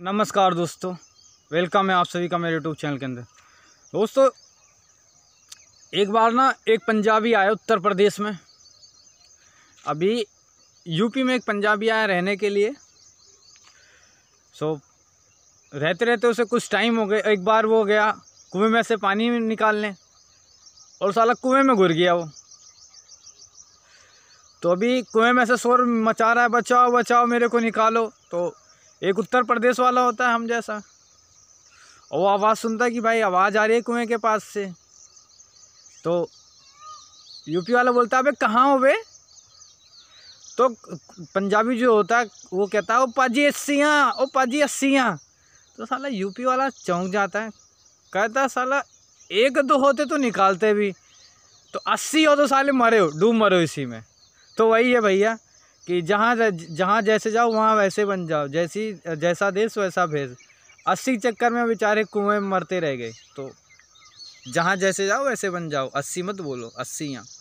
नमस्कार दोस्तों वेलकम है आप सभी का मेरे यूट्यूब चैनल के अंदर दोस्तों एक बार ना एक पंजाबी आया उत्तर प्रदेश में अभी यूपी में एक पंजाबी आया रहने के लिए सो रहते रहते उसे कुछ टाइम हो गया एक बार वो गया कुएं में से पानी निकालने और साला कुएं में घुर गया वो तो अभी कुएं में से शोर मचा रहा है बचाओ बचाओ मेरे को निकालो तो एक उत्तर प्रदेश वाला होता है हम जैसा और वो आवाज़ सुनता है कि भाई आवाज़ आ रही है कुएँ के पास से तो यूपी वाला बोलता है अबे कहाँ हो बे तो पंजाबी जो होता है वो कहता है ओ पाजी अस्सियाँ ओ पाजी अस्सियाँ तो साला यूपी वाला चौंक जाता है कहता है साला एक दो होते तो निकालते भी तो अस्सी हो तो साले मरे हो डूब मरे हो इसी में तो वही है भैया कि जहाँ जहाँ जैसे जाओ वहाँ वैसे बन जाओ जैसी जैसा देश वैसा भेज अस्सी चक्कर में बेचारे कुएं में मरते रह गए तो जहाँ जैसे जाओ वैसे बन जाओ अस्सी मत बोलो अस्सी यहाँ